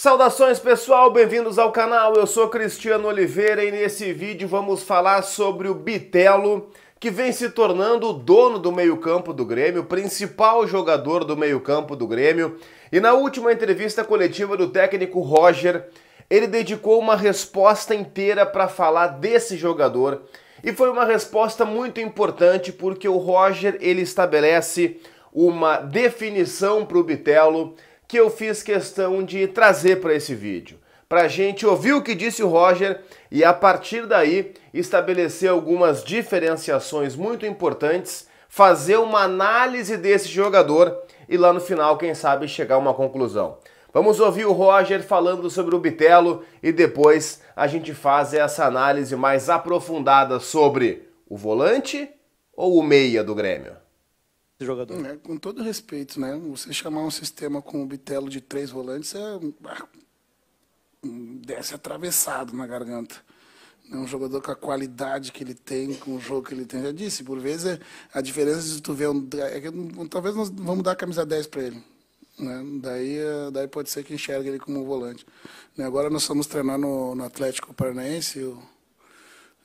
Saudações pessoal, bem-vindos ao canal. Eu sou Cristiano Oliveira e nesse vídeo vamos falar sobre o Bitelo, que vem se tornando o dono do meio-campo do Grêmio, o principal jogador do meio-campo do Grêmio. E na última entrevista coletiva do técnico Roger, ele dedicou uma resposta inteira para falar desse jogador. E foi uma resposta muito importante porque o Roger ele estabelece uma definição para o Bitelo que eu fiz questão de trazer para esse vídeo, para a gente ouvir o que disse o Roger e a partir daí estabelecer algumas diferenciações muito importantes, fazer uma análise desse jogador e lá no final, quem sabe, chegar a uma conclusão. Vamos ouvir o Roger falando sobre o Bitelo e depois a gente faz essa análise mais aprofundada sobre o volante ou o meia do Grêmio jogador. É, com todo respeito, né? Você chamar um sistema com o Bitelo de três volantes é. Ah, desce atravessado na garganta. É um jogador com a qualidade que ele tem, com o jogo que ele tem. Já disse, por vezes é, a diferença de tu ver um. É que, talvez nós vamos dar a camisa 10 para ele. Né? Daí, eh, daí pode ser que enxergue ele como um volante. Né, agora nós fomos treinar no, no Atlético Paranaense. O,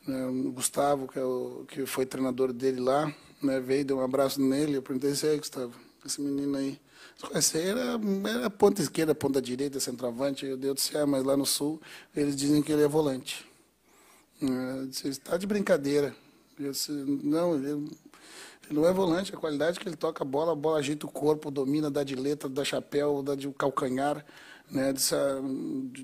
né, o Gustavo, que, é o, que foi treinador dele lá, né, veio, deu um abraço nele, eu perguntei se é, Gustavo, esse menino aí. Esse aí era, era ponta esquerda, ponta direita, centroavante, eu dei do céu, ah, mas lá no sul eles dizem que ele é volante. Né, eu disse, está de brincadeira. Eu disse, não, ele, não é volante, a qualidade que ele toca a bola, a bola ajeita o corpo, domina, dá de letra, dá chapéu, dá de calcanhar. Né? Ah,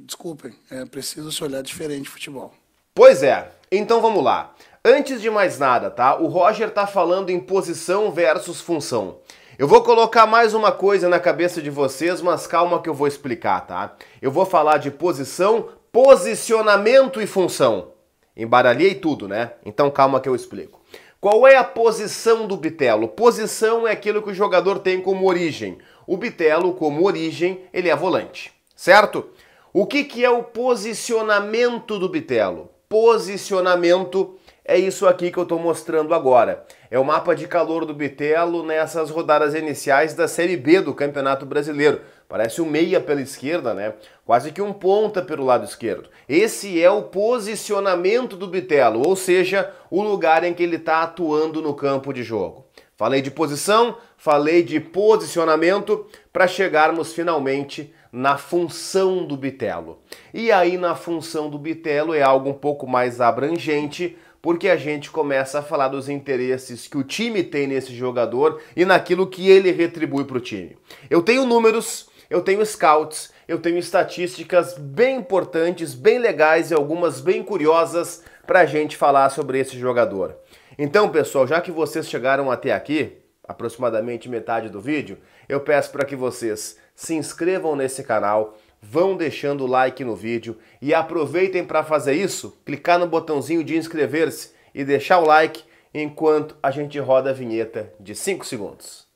desculpem, é preciso se olhar diferente futebol. Pois é, então vamos lá. Antes de mais nada, tá? O Roger tá falando em posição versus função. Eu vou colocar mais uma coisa na cabeça de vocês, mas calma que eu vou explicar, tá? Eu vou falar de posição, posicionamento e função. Embaralhei tudo, né? Então calma que eu explico. Qual é a posição do bitelo? Posição é aquilo que o jogador tem como origem. O bitelo, como origem, ele é volante, certo? O que, que é o posicionamento do bitelo? posicionamento é isso aqui que eu estou mostrando agora. É o mapa de calor do Bitelo nessas rodadas iniciais da Série B do Campeonato Brasileiro. Parece um meia pela esquerda, né? Quase que um ponta pelo lado esquerdo. Esse é o posicionamento do Bitelo, ou seja, o lugar em que ele está atuando no campo de jogo. Falei de posição, falei de posicionamento para chegarmos finalmente na função do bitelo. E aí, na função do bitelo é algo um pouco mais abrangente, porque a gente começa a falar dos interesses que o time tem nesse jogador e naquilo que ele retribui para o time. Eu tenho números, eu tenho scouts, eu tenho estatísticas bem importantes, bem legais e algumas bem curiosas para a gente falar sobre esse jogador. Então, pessoal, já que vocês chegaram até aqui, aproximadamente metade do vídeo, eu peço para que vocês se inscrevam nesse canal, vão deixando o like no vídeo e aproveitem para fazer isso, clicar no botãozinho de inscrever-se e deixar o like enquanto a gente roda a vinheta de 5 segundos.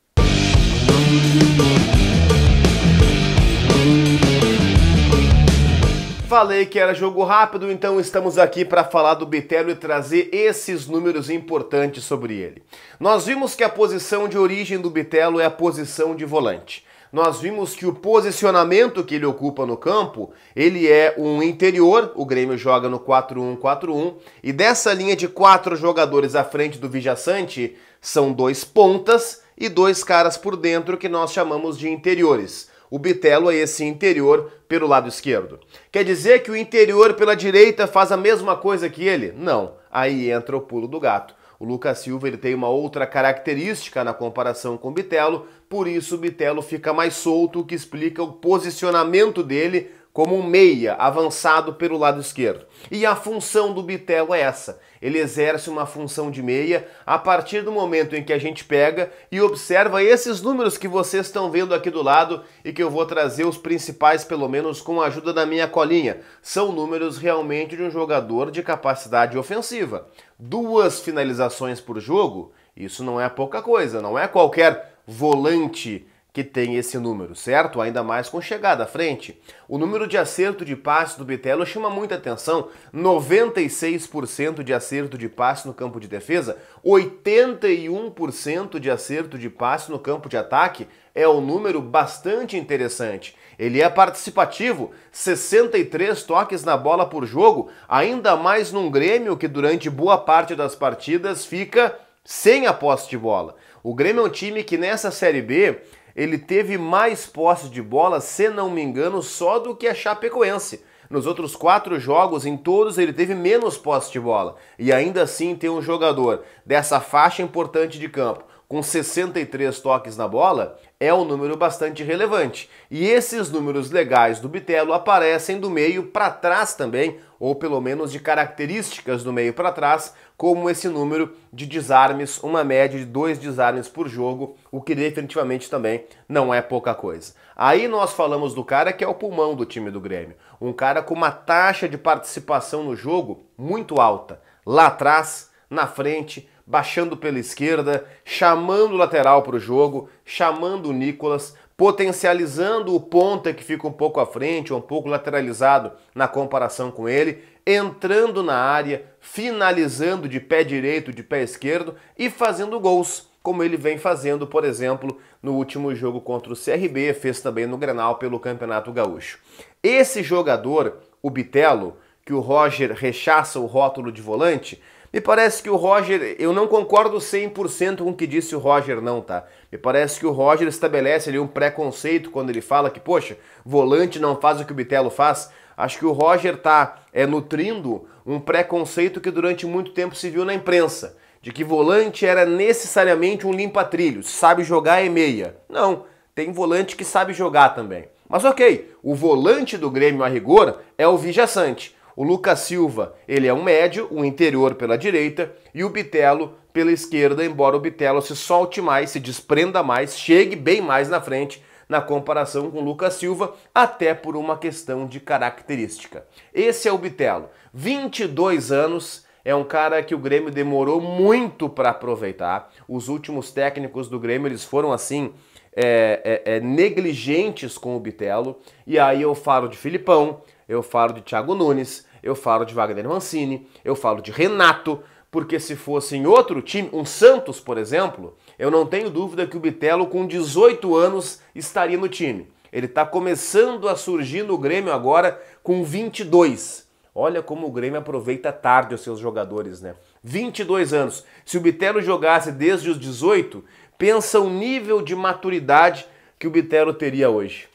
Falei que era jogo rápido, então estamos aqui para falar do Bitelo e trazer esses números importantes sobre ele. Nós vimos que a posição de origem do Bitelo é a posição de volante nós vimos que o posicionamento que ele ocupa no campo, ele é um interior, o Grêmio joga no 4-1-4-1, e dessa linha de quatro jogadores à frente do Vijaçante, são dois pontas e dois caras por dentro que nós chamamos de interiores. O Bitelo é esse interior pelo lado esquerdo. Quer dizer que o interior pela direita faz a mesma coisa que ele? Não. Aí entra o pulo do gato. O Lucas Silva ele tem uma outra característica na comparação com o Bitelo, por isso o Bitelo fica mais solto, o que explica o posicionamento dele como um meia avançado pelo lado esquerdo. E a função do Bitelo é essa. Ele exerce uma função de meia a partir do momento em que a gente pega e observa esses números que vocês estão vendo aqui do lado e que eu vou trazer os principais, pelo menos com a ajuda da minha colinha. São números realmente de um jogador de capacidade ofensiva. Duas finalizações por jogo, isso não é pouca coisa, não é qualquer volante que tem esse número, certo? Ainda mais com chegada à frente. O número de acerto de passe do Bitelo chama muita atenção: 96% de acerto de passe no campo de defesa, 81% de acerto de passe no campo de ataque. É um número bastante interessante. Ele é participativo, 63 toques na bola por jogo, ainda mais num Grêmio que durante boa parte das partidas fica sem a posse de bola. O Grêmio é um time que nessa Série B ele teve mais posse de bola, se não me engano, só do que a Chapecoense. Nos outros quatro jogos, em todos, ele teve menos posse de bola. E ainda assim tem um jogador dessa faixa importante de campo com 63 toques na bola é um número bastante relevante. E esses números legais do Bitelo aparecem do meio para trás também, ou pelo menos de características do meio para trás, como esse número de desarmes, uma média de dois desarmes por jogo, o que definitivamente também não é pouca coisa. Aí nós falamos do cara que é o pulmão do time do Grêmio, um cara com uma taxa de participação no jogo muito alta, lá atrás, na frente, baixando pela esquerda, chamando o lateral para o jogo, chamando o Nicolas, potencializando o ponta que fica um pouco à frente, ou um pouco lateralizado na comparação com ele, entrando na área, finalizando de pé direito, de pé esquerdo e fazendo gols, como ele vem fazendo, por exemplo, no último jogo contra o CRB, fez também no Grenal pelo Campeonato Gaúcho. Esse jogador, o Bitelo, que o Roger rechaça o rótulo de volante, me parece que o Roger, eu não concordo 100% com o que disse o Roger não, tá? Me parece que o Roger estabelece ali um preconceito quando ele fala que, poxa, volante não faz o que o Bitelo faz. Acho que o Roger tá é, nutrindo um preconceito que durante muito tempo se viu na imprensa, de que volante era necessariamente um limpa-trilho, sabe jogar e meia. Não, tem volante que sabe jogar também. Mas ok, o volante do Grêmio a rigor é o Vijaçante. O Lucas Silva, ele é um médio, um interior pela direita e o Bitelo pela esquerda, embora o Bitelo se solte mais, se desprenda mais, chegue bem mais na frente na comparação com o Lucas Silva, até por uma questão de característica. Esse é o Bitelo, 22 anos, é um cara que o Grêmio demorou muito para aproveitar. Os últimos técnicos do Grêmio eles foram assim é, é, é, negligentes com o Bitelo. E aí eu falo de Filipão, eu falo de Thiago Nunes, eu falo de Wagner Mancini, eu falo de Renato, porque se fosse em outro time, um Santos, por exemplo, eu não tenho dúvida que o Bitelo com 18 anos estaria no time. Ele está começando a surgir no Grêmio agora com 22. Olha como o Grêmio aproveita tarde os seus jogadores, né? 22 anos. Se o Bitelo jogasse desde os 18, pensa o nível de maturidade que o Bitelo teria hoje.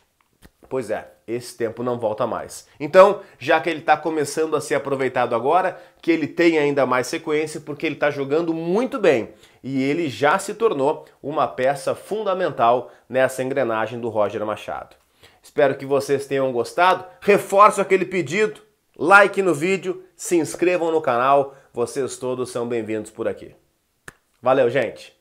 Pois é, esse tempo não volta mais. Então, já que ele está começando a ser aproveitado agora, que ele tem ainda mais sequência, porque ele está jogando muito bem e ele já se tornou uma peça fundamental nessa engrenagem do Roger Machado. Espero que vocês tenham gostado. Reforço aquele pedido: like no vídeo, se inscrevam no canal, vocês todos são bem-vindos por aqui. Valeu, gente!